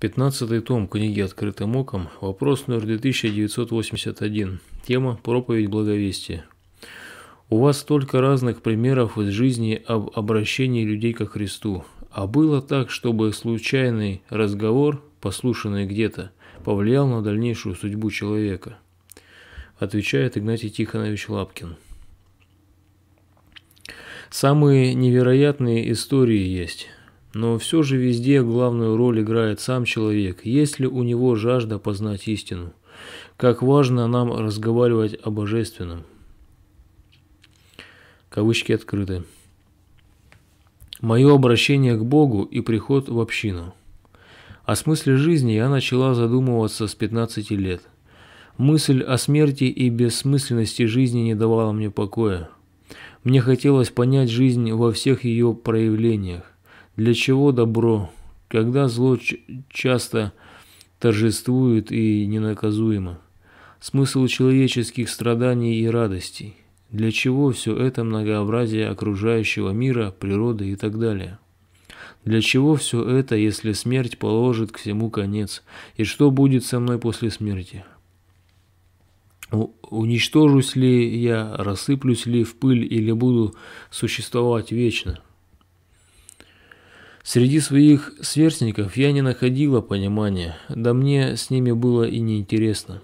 Пятнадцатый том книги «Открытым оком», вопрос номер 2981, тема «Проповедь благовестия». У вас столько разных примеров из жизни об обращении людей ко Христу. А было так, чтобы случайный разговор, послушанный где-то, повлиял на дальнейшую судьбу человека? Отвечает Игнатий Тихонович Лапкин. Самые невероятные истории есть. Но все же везде главную роль играет сам человек, если у него жажда познать истину. Как важно нам разговаривать о божественном. Кавычки открыты. Мое обращение к Богу и приход в общину. О смысле жизни я начала задумываться с 15 лет. Мысль о смерти и бессмысленности жизни не давала мне покоя. Мне хотелось понять жизнь во всех ее проявлениях. Для чего добро, когда зло часто торжествует и ненаказуемо? Смысл человеческих страданий и радостей? Для чего все это многообразие окружающего мира, природы и так далее? Для чего все это, если смерть положит к всему конец? И что будет со мной после смерти? Уничтожусь ли я, рассыплюсь ли в пыль или буду существовать вечно? Среди своих сверстников я не находила понимания, да мне с ними было и неинтересно.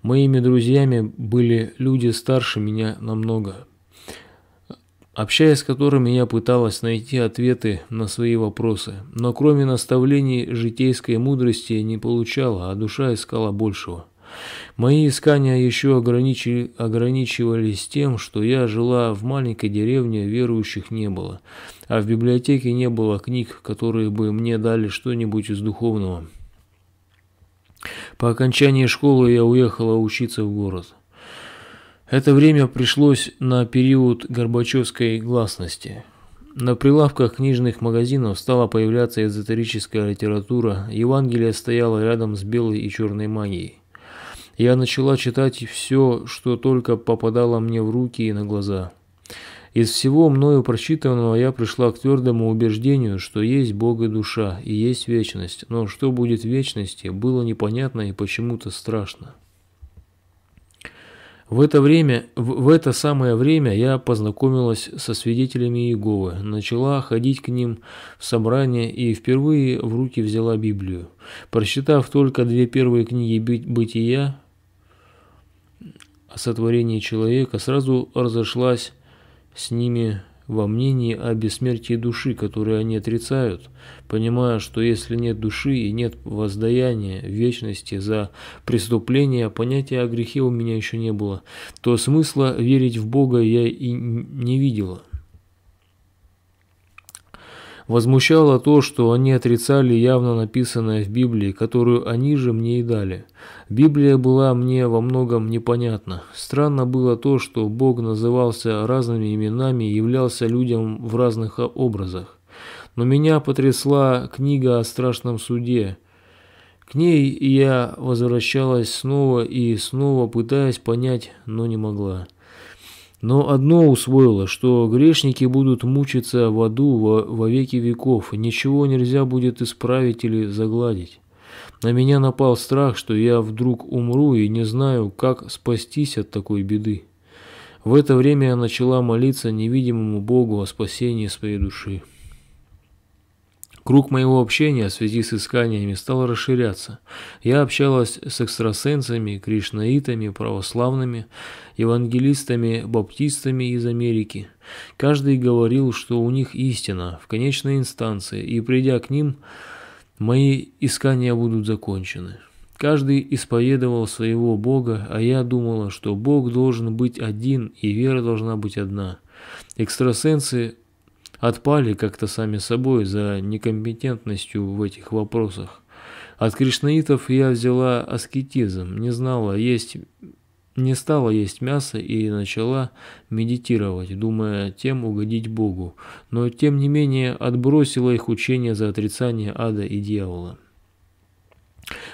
Моими друзьями были люди старше меня намного, общаясь с которыми я пыталась найти ответы на свои вопросы, но кроме наставлений житейской мудрости не получала, а душа искала большего. Мои искания еще ограничи... ограничивались тем, что я жила в маленькой деревне, верующих не было, а в библиотеке не было книг, которые бы мне дали что-нибудь из духовного. По окончании школы я уехала учиться в город. Это время пришлось на период Горбачевской гласности. На прилавках книжных магазинов стала появляться эзотерическая литература, Евангелие стояло рядом с белой и черной магией. Я начала читать все, что только попадало мне в руки и на глаза. Из всего мною прочитанного я пришла к твердому убеждению, что есть Бог и душа, и есть вечность, но что будет в вечности, было непонятно и почему-то страшно. В это, время, в, в это самое время я познакомилась со свидетелями Иеговы, начала ходить к ним в собрание и впервые в руки взяла Библию. Прочитав только две первые книги «Бытия», о сотворении человека сразу разошлась с ними во мнении о бессмертии души, которое они отрицают, понимая, что если нет души и нет воздаяния вечности за преступление, понятия о грехе у меня еще не было, то смысла верить в Бога я и не видела. Возмущало то, что они отрицали явно написанное в Библии, которую они же мне и дали. Библия была мне во многом непонятна. Странно было то, что Бог назывался разными именами и являлся людям в разных образах. Но меня потрясла книга о страшном суде. К ней я возвращалась снова и снова, пытаясь понять, но не могла. Но одно усвоила, что грешники будут мучиться в аду во, во веки веков, ничего нельзя будет исправить или загладить. На меня напал страх, что я вдруг умру и не знаю, как спастись от такой беды. В это время я начала молиться невидимому Богу о спасении своей души. Круг моего общения в связи с исканиями стал расширяться. Я общалась с экстрасенсами, кришнаитами, православными, евангелистами, баптистами из Америки. Каждый говорил, что у них истина в конечной инстанции, и придя к ним, мои искания будут закончены. Каждый исповедовал своего Бога, а я думала, что Бог должен быть один и вера должна быть одна. Экстрасенсы отпали как-то сами собой за некомпетентностью в этих вопросах. От кришнаитов я взяла аскетизм, не знала есть, не стала есть мясо и начала медитировать, думая тем угодить Богу, но тем не менее отбросила их учение за отрицание ада и дьявола.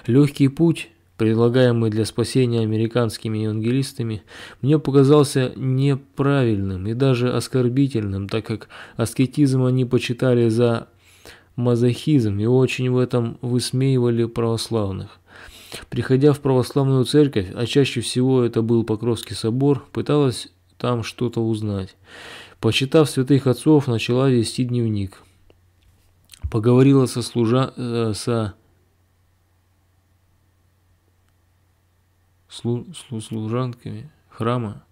Легкий путь предлагаемый для спасения американскими евангелистами, мне показался неправильным и даже оскорбительным, так как аскетизм они почитали за мазохизм и очень в этом высмеивали православных. Приходя в православную церковь, а чаще всего это был Покровский собор, пыталась там что-то узнать. Почитав святых отцов, начала вести дневник. Поговорила со служа... Э, со служанками храма,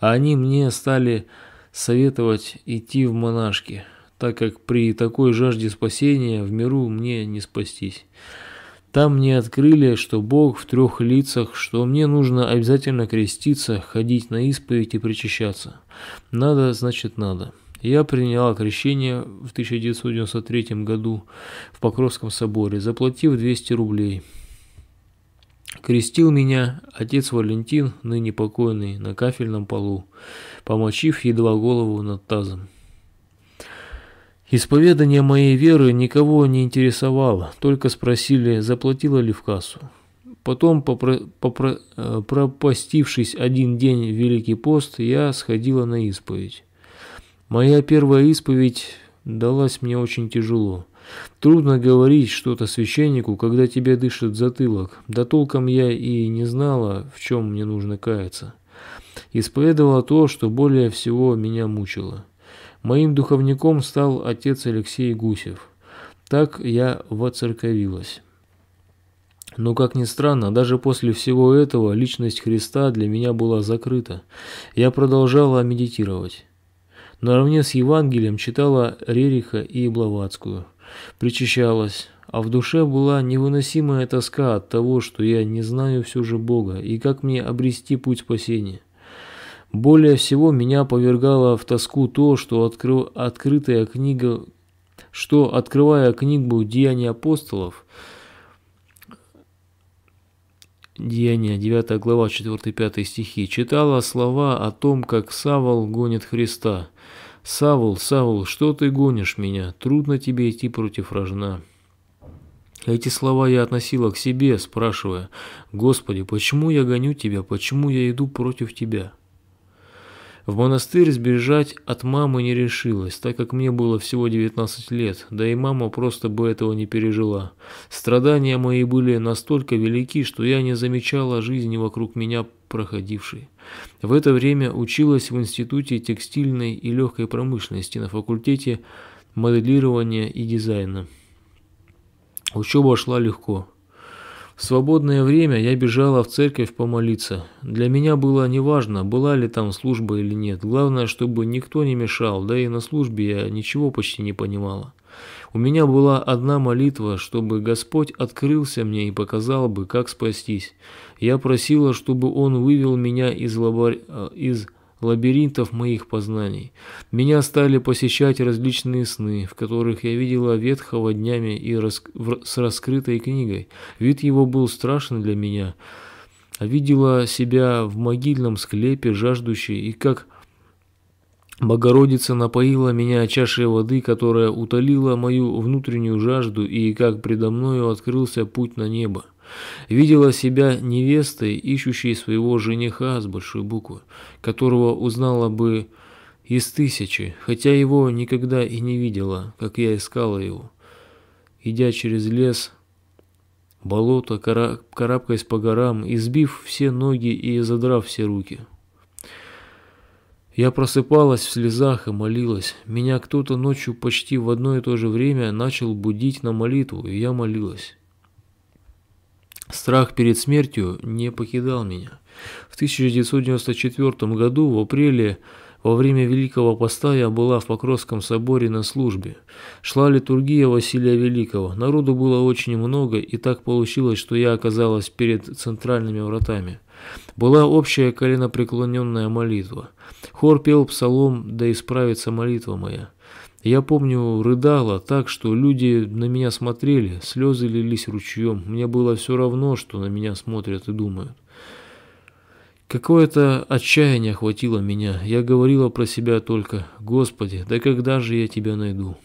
а они мне стали советовать идти в монашки, так как при такой жажде спасения в миру мне не спастись. Там мне открыли, что Бог в трех лицах, что мне нужно обязательно креститься, ходить на исповедь и причащаться. Надо, значит, надо. Я приняла крещение в 1993 году в Покровском соборе, заплатив 200 рублей. Крестил меня отец Валентин, ныне покойный, на кафельном полу, помочив едва голову над тазом. Исповедание моей веры никого не интересовало, только спросили, заплатила ли в кассу. Потом, попро, попро, э, пропастившись один день в Великий пост, я сходила на исповедь. Моя первая исповедь далась мне очень тяжело. Трудно говорить что-то священнику, когда тебе дышит затылок. Да толком я и не знала, в чем мне нужно каяться. Исповедовала то, что более всего меня мучило. Моим духовником стал отец Алексей Гусев. Так я воцерковилась. Но, как ни странно, даже после всего этого личность Христа для меня была закрыта. Я продолжала медитировать. Наравне с Евангелием читала Рериха и Блаватскую причащалась, а в душе была невыносимая тоска от того, что я не знаю все же Бога и как мне обрести путь спасения. Более всего меня повергало в тоску то, что откры... открытая книга, что открывая книгу «Деяния апостолов», Деяния, 9 глава, 4-5 стихи, читала слова о том, как Савол гонит Христа – «Савул, Савул, что ты гонишь меня? Трудно тебе идти против рожна». Эти слова я относила к себе, спрашивая, «Господи, почему я гоню тебя? Почему я иду против тебя?» В монастырь сбежать от мамы не решилась, так как мне было всего 19 лет, да и мама просто бы этого не пережила. Страдания мои были настолько велики, что я не замечала жизни вокруг меня проходивший. В это время училась в Институте текстильной и легкой промышленности на факультете моделирования и дизайна. Учеба шла легко. В свободное время я бежала в церковь помолиться. Для меня было неважно, была ли там служба или нет. Главное, чтобы никто не мешал, да и на службе я ничего почти не понимала. У меня была одна молитва, чтобы Господь открылся мне и показал бы, как спастись. Я просила, чтобы Он вывел меня из, лабор... Э, из лабиринтов моих познаний. Меня стали посещать различные сны, в которых я видела ветхого днями и рас... в... с раскрытой книгой. Вид его был страшен для меня. Видела себя в могильном склепе, жаждущей, и как Богородица напоила меня чашей воды, которая утолила мою внутреннюю жажду, и как предо мною открылся путь на небо. Видела себя невестой, ищущей своего жениха с большой буквы, которого узнала бы из тысячи, хотя его никогда и не видела, как я искала его. Идя через лес, болото, карабкаясь по горам, избив все ноги и задрав все руки – я просыпалась в слезах и молилась. Меня кто-то ночью почти в одно и то же время начал будить на молитву, и я молилась. Страх перед смертью не покидал меня. В 1994 году, в апреле, во время Великого Поста я была в Покровском соборе на службе. Шла литургия Василия Великого. Народу было очень много, и так получилось, что я оказалась перед центральными вратами. Была общая коленопреклоненная молитва. Хор пел псалом «Да исправится молитва моя». Я помню, рыдала так, что люди на меня смотрели, слезы лились ручьем. Мне было все равно, что на меня смотрят и думают. Какое-то отчаяние охватило меня. Я говорила про себя только «Господи, да когда же я тебя найду?»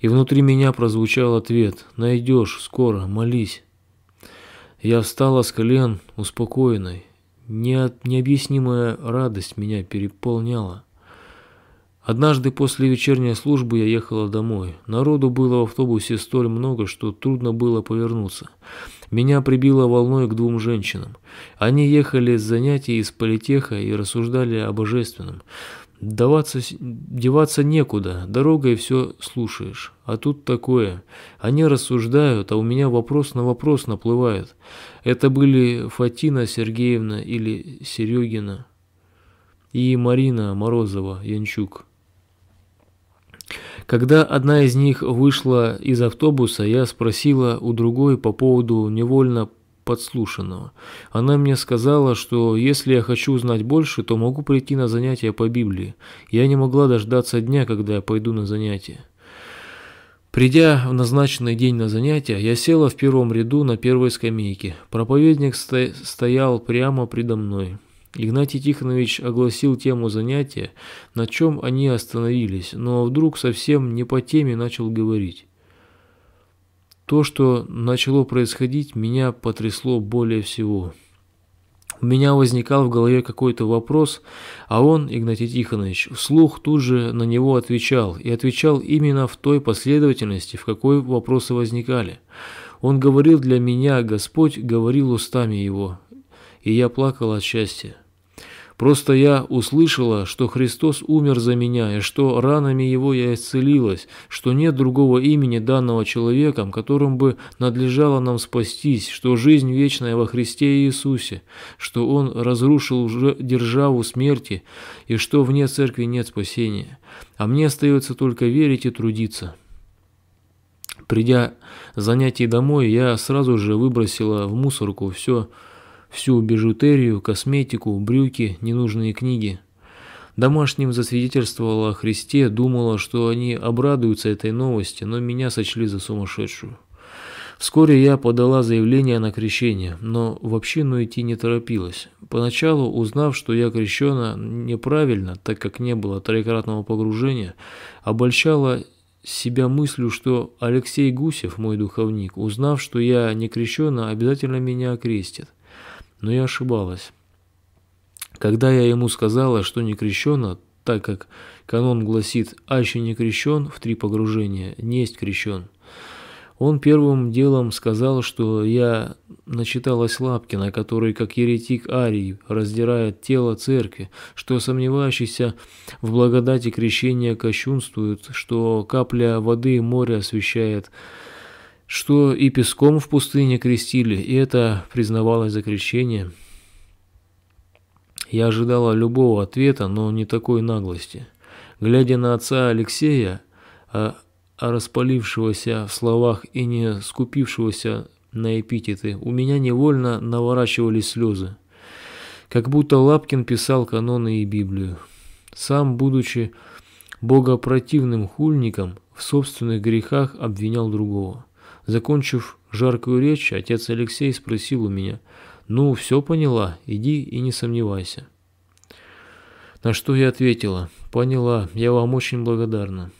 И внутри меня прозвучал ответ «Найдешь, скоро, молись». Я встала с колен успокоенной. Не необъяснимая радость меня переполняла. Однажды после вечерней службы я ехала домой. Народу было в автобусе столь много, что трудно было повернуться. Меня прибило волной к двум женщинам. Они ехали с занятий из политеха и рассуждали о божественном. Даваться, деваться некуда, дорогой все слушаешь. А тут такое. Они рассуждают, а у меня вопрос на вопрос наплывает. Это были Фатина Сергеевна или Серегина и Марина Морозова Янчук. Когда одна из них вышла из автобуса, я спросила у другой по поводу невольно подслушанного. Она мне сказала, что если я хочу узнать больше, то могу прийти на занятия по Библии. Я не могла дождаться дня, когда я пойду на занятия. Придя в назначенный день на занятия, я села в первом ряду на первой скамейке. Проповедник стоял прямо предо мной. Игнатий Тихонович огласил тему занятия, на чем они остановились, но вдруг совсем не по теме начал говорить. То, что начало происходить, меня потрясло более всего. У меня возникал в голове какой-то вопрос, а он, Игнатий Тихонович, вслух тут же на него отвечал, и отвечал именно в той последовательности, в какой вопросы возникали. Он говорил для меня, а Господь говорил устами его, и я плакал от счастья. Просто я услышала, что Христос умер за меня, и что ранами Его я исцелилась, что нет другого имени данного человеком, которым бы надлежало нам спастись, что жизнь вечная во Христе Иисусе, что Он разрушил уже державу смерти, и что вне церкви нет спасения. А мне остается только верить и трудиться». Придя занятий домой, я сразу же выбросила в мусорку все, всю бижутерию, косметику, брюки, ненужные книги. Домашним засвидетельствовала о Христе, думала, что они обрадуются этой новости, но меня сочли за сумасшедшую. Вскоре я подала заявление на крещение, но в общину идти не торопилась. Поначалу, узнав, что я крещена неправильно, так как не было троекратного погружения, обольщала себя мыслью, что Алексей Гусев, мой духовник, узнав, что я не крещена, обязательно меня окрестит но я ошибалась. Когда я ему сказала, что не крещена, так как канон гласит «аще не крещен» в три погружения, «несть крещен», он первым делом сказал, что я начиталась Лапкина, который, как еретик Арий, раздирает тело церкви, что сомневающийся в благодати крещения кощунствует, что капля воды моря освещает что и песком в пустыне крестили, и это признавалось за крещение. Я ожидала любого ответа, но не такой наглости. Глядя на отца Алексея, а, а распалившегося в словах и не скупившегося на эпитеты, у меня невольно наворачивались слезы. Как будто Лапкин писал каноны и Библию. Сам, будучи богопротивным хульником, в собственных грехах обвинял другого. Закончив жаркую речь, отец Алексей спросил у меня, «Ну, все поняла, иди и не сомневайся». На что я ответила, «Поняла, я вам очень благодарна».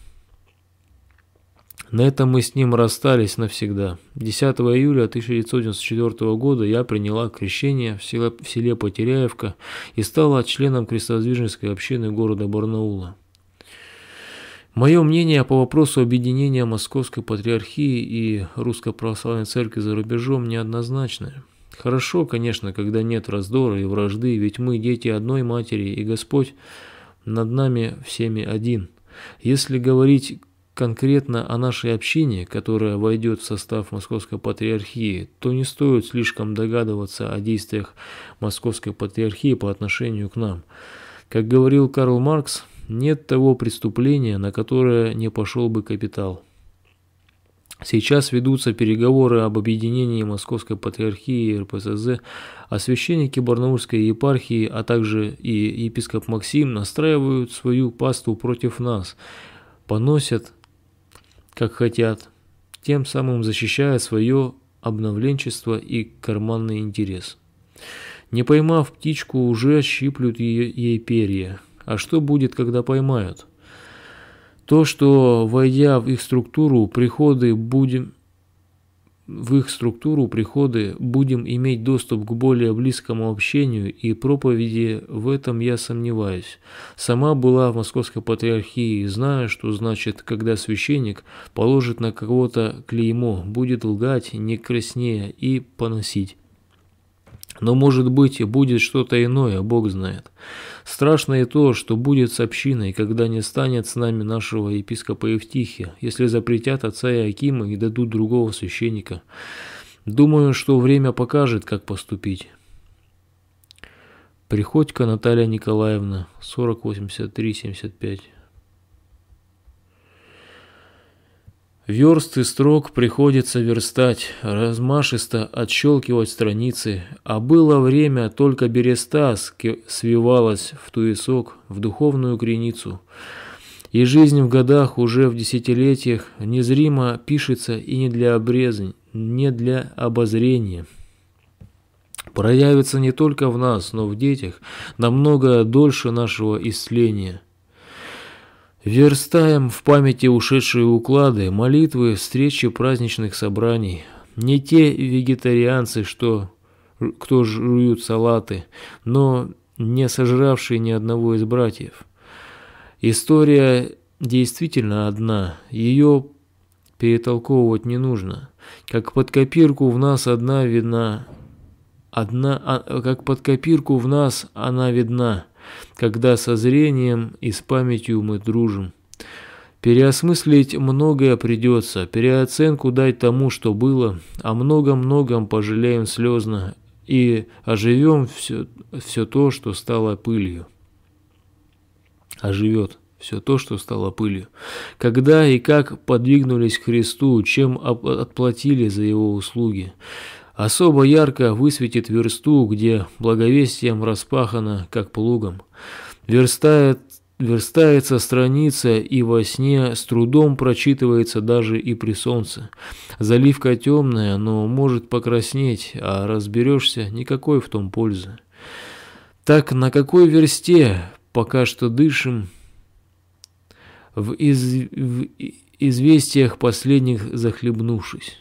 На этом мы с ним расстались навсегда. 10 июля 1994 года я приняла крещение в селе Потеряевка и стала членом крестовоздвиженской общины города Барнаула. Мое мнение по вопросу объединения Московской Патриархии и Русской Православной Церкви за рубежом неоднозначное. Хорошо, конечно, когда нет раздора и вражды, ведь мы дети одной матери, и Господь над нами всеми один. Если говорить конкретно о нашей общине, которая войдет в состав Московской Патриархии, то не стоит слишком догадываться о действиях Московской Патриархии по отношению к нам. Как говорил Карл Маркс, нет того преступления, на которое не пошел бы капитал. Сейчас ведутся переговоры об объединении Московской Патриархии и РПСЗ, а священники Барнаульской епархии, а также и епископ Максим настраивают свою пасту против нас, поносят, как хотят, тем самым защищая свое обновленчество и карманный интерес. Не поймав птичку, уже щиплют ей перья – а что будет, когда поймают? То, что, войдя в их структуру, приходы будем в их структуру приходы будем иметь доступ к более близкому общению и проповеди, в этом я сомневаюсь. Сама была в московской патриархии и знаю, что значит, когда священник положит на кого-то клеймо, будет лгать, не краснея и поносить. Но, может быть, и будет что-то иное, Бог знает. Страшно и то, что будет с общиной, когда не станет с нами нашего епископа Евтихия, если запретят отца Иакима и дадут другого священника. Думаю, что время покажет, как поступить. Приходько Наталья Николаевна, 408375. Версты строк приходится верстать, размашисто отщелкивать страницы, а было время, только береста свивалась в туесок, в духовную креницу. И жизнь в годах, уже в десятилетиях, незримо пишется и не для обрезы, не для обозрения. Проявится не только в нас, но в детях, намного дольше нашего исцеления – Верстаем в памяти ушедшие уклады, молитвы, встречи праздничных собраний. Не те вегетарианцы, что кто жуют салаты, но не сожравшие ни одного из братьев. История действительно одна, ее перетолковывать не нужно. Как под копирку в нас одна видна, одна, а, как под копирку в нас она видна когда со зрением и с памятью мы дружим. Переосмыслить многое придется, переоценку дать тому, что было, о а многом-многом пожалеем слезно и оживем все, все то, что стало пылью. Оживет все то, что стало пылью. Когда и как подвигнулись к Христу, чем отплатили за его услуги. Особо ярко высветит версту, где благовестием распахано, как плугом. Верстает, верстается страница, и во сне с трудом прочитывается даже и при солнце. Заливка темная, но может покраснеть, а разберешься, никакой в том пользы. Так на какой версте пока что дышим? В, из, в известиях последних захлебнувшись.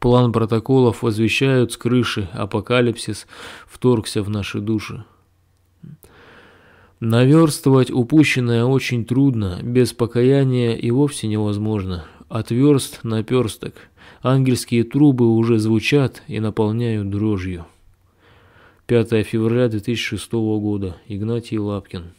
План протоколов возвещают с крыши, апокалипсис вторгся в наши души. Наверстывать упущенное очень трудно, без покаяния и вовсе невозможно. Отверст на персток. Ангельские трубы уже звучат и наполняют дрожью. 5 февраля 2006 года. Игнатий Лапкин.